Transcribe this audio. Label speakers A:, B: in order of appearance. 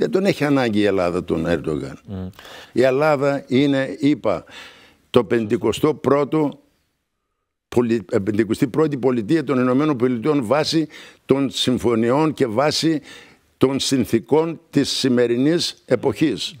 A: Δεν τον έχει ανάγκη η Ελλάδα τον Ερντογάν. Η Ελλάδα είναι, είπα, το 51ο ε, η πολιτεία των Ηνωμένων Πολιτειών βάσει των συμφωνιών και βάσει των συνθήκων της σημερινής εποχής.